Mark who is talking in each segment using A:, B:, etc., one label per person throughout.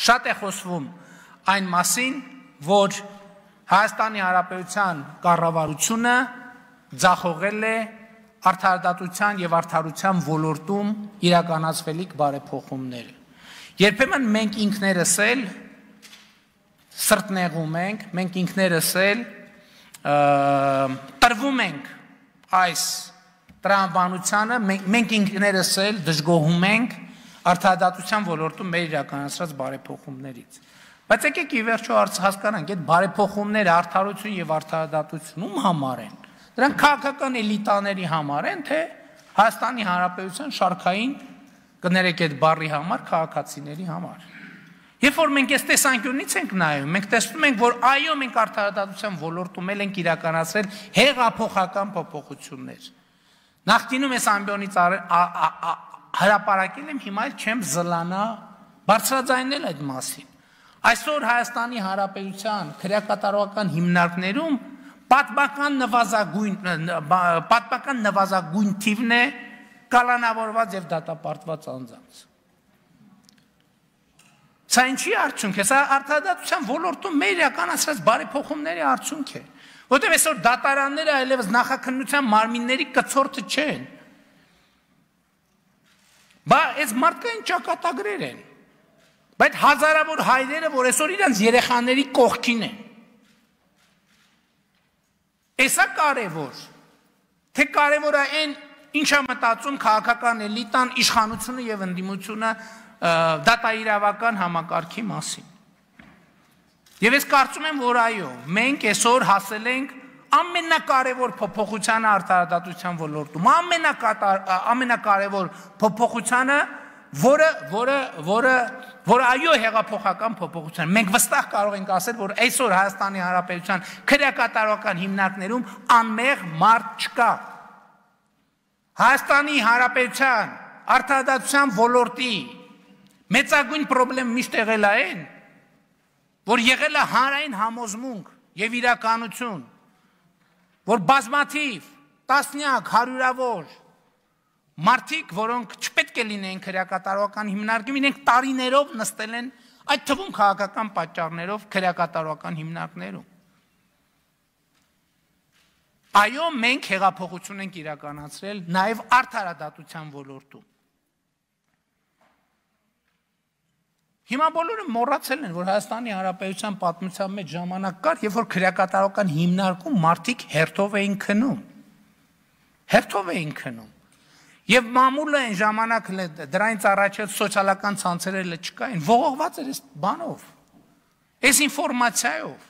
A: Շատ է խոսվում այն մասին, որ Հայաստանի Հանրապետության կառավարությունը ձախողել է արդարադատության եւ արդարության ոլորտում իրականացվելիք բարեփոխումները։ Երբեմն մենք ինքներս էլ սրտնեղում ենք, մենք ինքներս էլ տրվում ենք այս տրամաբանությանը, մենք, մենք ինքներս էլ դժգոհում ենք, մենք արդարադատության ոլորտում մեր իրականացրած բարեփոխումներից։ Բայց եկեք ի վերջո հասկանանք, այդ բարեփոխումները արդարություն եւ արդարադատությունում համար են։ Դրանք քաղաքական էլիտաների համար են, թե Հայաստանի Հանրապետության շարքային կներեք այդ բարի համար քաղաքացիների համար։ Երբ որ մենք այս տեսանկյունից ենք նայում, մենք տեսնում ենք, որ այո, մենք արդարադատության ոլորտում էլ ենք իրականացրել հեղափոխական փոփոխություններ։ Նախկինում այս ամբյոնից հրապարակել եմ, հիմա էլ չեմ զլանա բարձրաձայնել այդ մասին։ Այսօր Հայաստանի Հանրապետության քրեակատարողական հիմնարկներում պատմական նվազագույն պատմական նվազագույն թիվն է կալանավորված եւ դատապարտված անձանց։ Սա ինչի արդյունք է, սա արդարադատության ոլորտում մեր իրականացրած բարեփոխումների արդյունք է։ Որտեւ այսօր դատարանները այլևս նախաքննության մարմինների կցորդը չեն, Բա այս մարդկային ճակատագրեր են։ Բայց հազարավոր հայրերը, որ այսօր իրենց երեխաների կողքին են։ Էսա կարևոր։ Թե կարևոր է այն, ինչա մտածում քաղաքական էլիտան, իշխանությունը եւ ընդդիմությունը դատաիրավական համակարգի մասին։ Եվ ես կարծում եմ, որ այո, մենք այսօր հասել ենք ամենակարևոր փոփոխությանը արդարադատության ոլորտում, ամենակարևոր փոփոխությանը, որը որը որը որ այո հեղափոխական փոփոխության։ Մենք վստահ կարող ենք ասել, որ այսօր Հայաստանի Հանրապետության քրեակատարական հիմնարկներում անմեղ մարդ չկա։ Հայաստանի Հանրապետության արդարադատության ոլորտի մեծագույն խնդրեմ միշտ եղել է այն, որ եղել է հանրային համոզմունք եւ իրականություն որ բազմաթիվ, տասնյակ, հարյուրավոր մարդիկ, որոնք չպետք է լինեն քրեակատարողական հիմնարկում, իրենք տարիներով նստել են այդ թվում քաղաքական պատճառներով քրեակատարողական հիմնարկներում։ Այո, մենք հեղափոխություն ենք իրականացրել նաև արդարադատության ոլորտում։ Հիմա բոլորը մոռացել են, որ Հայաստանի Հանրապետության պատմության մեջ ժամանակ կար, երբ որ քրեակատարական հիմնարկում մարդիկ հերթով էին քնում։ Հերթով էին քնում։ Եվ մամուլը այն ժամանակ դրանից առաջ սոցիալական ցանցերելը չկային, ողողված էր այս բանով։ Այս ինֆորմացիայով։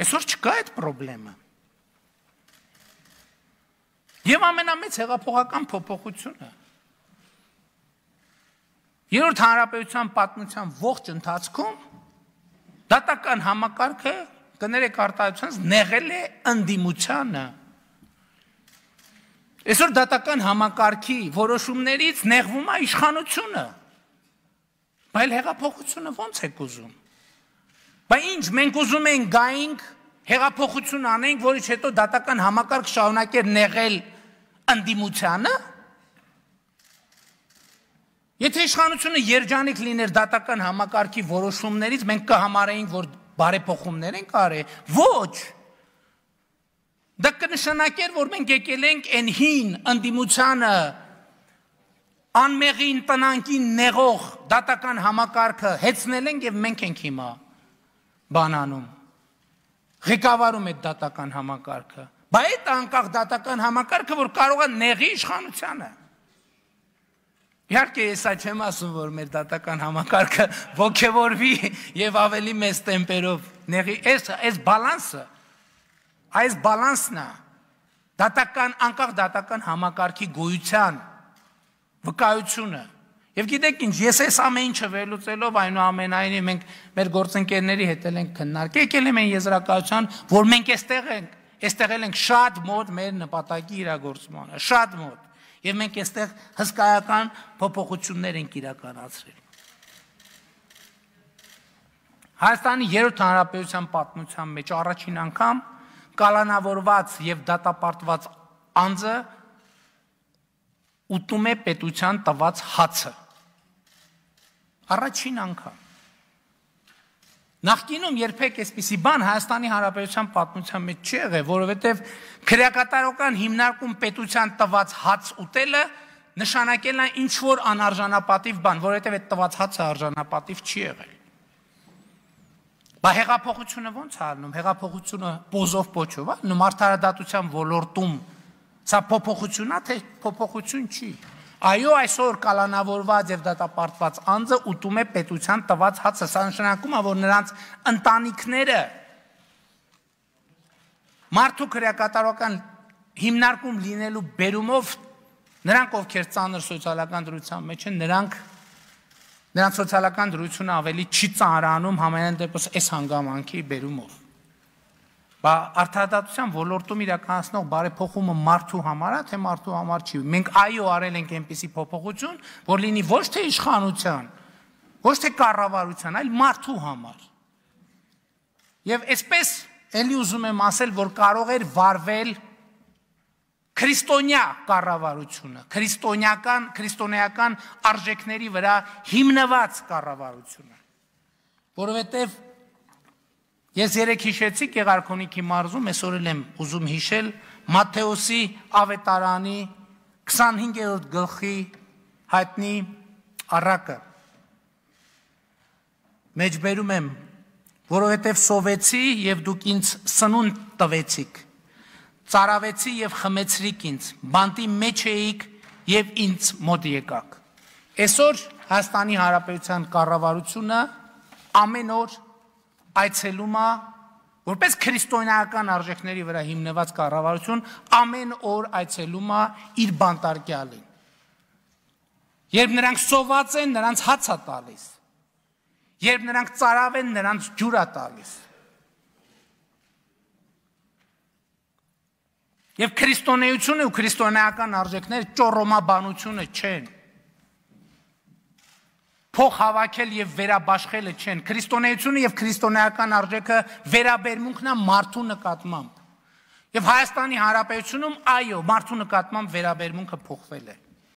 A: Այսօր չկա այդ խնդրը։ Եվ ամենամեծ հեղափոխական փոփոխությունը Երրորդ հանրապետության պատմության ողջ ընթացքում դատական համակարգը կներեք արտահայտությունս նեղել է ընդդիմությանը։ Այսօր դատական համակարգի որոշումներից նեղվում է իշխանությունը։ Բայց հեղափոխությունը ո՞նց է կուզում։ Բայց ինչ մենք ուզում ենք գայինք հեղափոխություն անենք, որից հետո դատական համակարգ շարունակեր նեղել ընդդիմությանը։ Եթե իշխանությունը երջանիկ լիներ դատական համակարգի որոշումներից, մենք կհամարեինք, որ բարեփոխումներ են կարե։ Ոչ։ Դա կնշանակեր, որ մենք եկել ենք այն հին ընդդիմությանը անմեղին տնանքին նեղող դատական համակարգը հեծնել ենք եւ մենք ենք հիմա բանանում։ Ղեկավարում այդ դատական համակարգը։ Բայց այդ անկախ դատական համակարգը, որ կարող է նեղի իշխանությանը Իհարկե ես այդ չեմ ասում, որ մեր դատական համակարգը ողքեվորվի եւ ավելի մեծ տեմպերով նեղի։ Այս այս բալանսը, այս բալանսն է դատական անկախ դատական համակարգի գոյության վկայությունը։ Եվ գիտեք ինչ, ես այս ամեն ինչը վերլուծելով այնուամենայնիվ մենք մեր գործընկերների հետ էլ ենք քննարկել, եկել եմ այն եզրակացության, որ մենք այստեղ ենք, այստեղ ենք շատ մոտ մեր նպատակի իրագործմանը, շատ մոտ։ Եվ մենք այստեղ հսկայական փոփոխություններ ենք իրականացրել։ Հայաստանի երրորդ հանրապետության պատմության մեջ առաջին անգամ կալանավորված եւ դատապարտված անձը ուտում է պետության տված հացը։ Առաջին անգամ Նախկինում երբեք այսպիսի բան Հայաստանի Հանրապետության պատմության մեջ չի եղել, որովհետև քրեակատարական հիմնարկում պետության տված հաց ուտելը նշանակել է ինչ որ անարժանապատիվ բան, որովհետև այդ տված հացը արժանապատիվ չի եղել։ Բա հեղափոխությունը ո՞նց է անում։ Հեղափոխությունը պոզով փոչով է, հա, նմարտարադատության ոլորտում սա փոփոխությունա թե փոփոխություն չի։ Այո, այսօր կալանավորված եւ դատապարտված անձը ուտում է պետության տված հացը, սա նշանակում է, որ նրանց ընտանիքները մարդու քրեակատարական հիմնարկում լինելու բերումով նրանք ովքեր ծանր սոցիալական դրության մեջ են, նրանք նրանց սոցիալական դրությունը ավելի չի ծանրանում համենայն դեպս այս հանգամանքի բերումով։ Բա արդարադատության ոլորտում իրականացնող բարեփոխումը մարդու համար է, թե մարդու համար չի։ Մենք այո արել ենք այնպիսի փոփոխություն, որ լինի ոչ թե իշխանության, ոչ թե կառավարության, այլ մարդու համար։ Եվ այսպես ելի ուզում եմ ասել, որ կարող էր վարվել քրիստոնյա կառավարությունը, քրիստոնյական, քրիստոնեական արժեքների վրա հիմնված կառավարությունը, որովհետև Ես երեք հիշեցի Գեղարքունիքի մարզում, այսօր էլ եմ ուզում հիշել Մատթեոսի ավետարանի 25-րդ գլխի հայտնի առակը։ Մեջ բերում եմ, որովհետև սովեցի եւ դուք ինձ սնունդ տվեցիք։ Ծարավեցի եւ խմեցրիք ինձ, բանտի մեջ էիք եւ ինձ մոտ եկաք։ Այսօր Հայաստանի Հանրապետության կառավարությունը ամեն օր այցելում է որպես քրիստոնեական արժեքների վրա հիմնված կառավարություն ամեն օր այցելում է իր բանտարկյալին։ Երբ նրանք սոված են, նրանց հաց է տալիս։ Երբ նրանք ծարավ են, նրանց ջուր է տալիս։ Եվ քրիստոնեությունը ու քրիստոնեական արժեքները ճորոմաբանությունը չեն փող հավաքել եւ վերաբաշխելը չեն։ Քրիստոնեությունը եւ քրիստոնեական արժեքը վերաբերմունքն է մարդու նկատմամբ։ Եվ Հայաստանի Հանրապետությունում այո, մարդու նկատմամբ վերաբերմունքը փոխվել է։